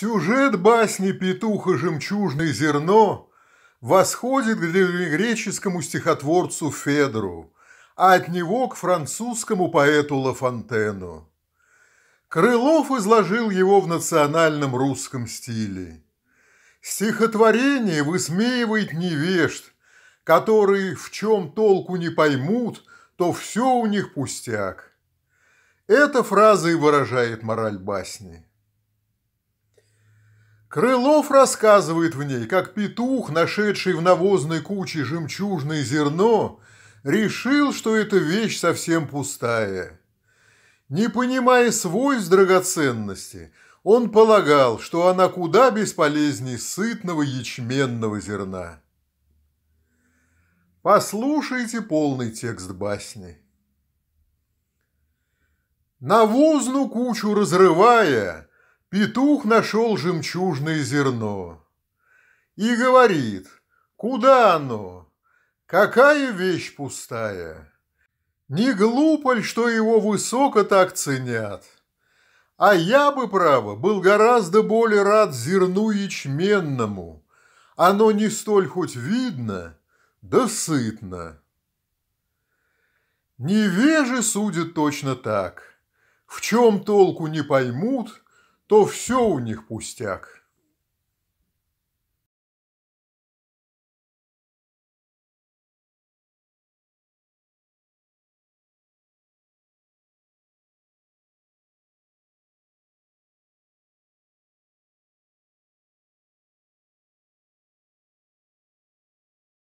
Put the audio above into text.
Сюжет басни «Петух и жемчужное зерно» восходит к древнегреческому стихотворцу Федору, а от него к французскому поэту Лафонтену. Крылов изложил его в национальном русском стиле. Стихотворение высмеивает невежд, которые в чем толку не поймут, то все у них пустяк. Эта фраза и выражает мораль басни. Крылов рассказывает в ней, как петух, нашедший в навозной куче жемчужное зерно, решил, что эта вещь совсем пустая. Не понимая свойств драгоценности, он полагал, что она куда бесполезней сытного ячменного зерна. Послушайте полный текст басни. Навозную кучу разрывая – Петух нашел жемчужное зерно и говорит, куда оно, какая вещь пустая. Не глупо ли, что его высоко так ценят? А я бы, право, был гораздо более рад зерну ячменному. Оно не столь хоть видно, да сытно. Невежи судят точно так. В чем толку не поймут, то все у них пустяк.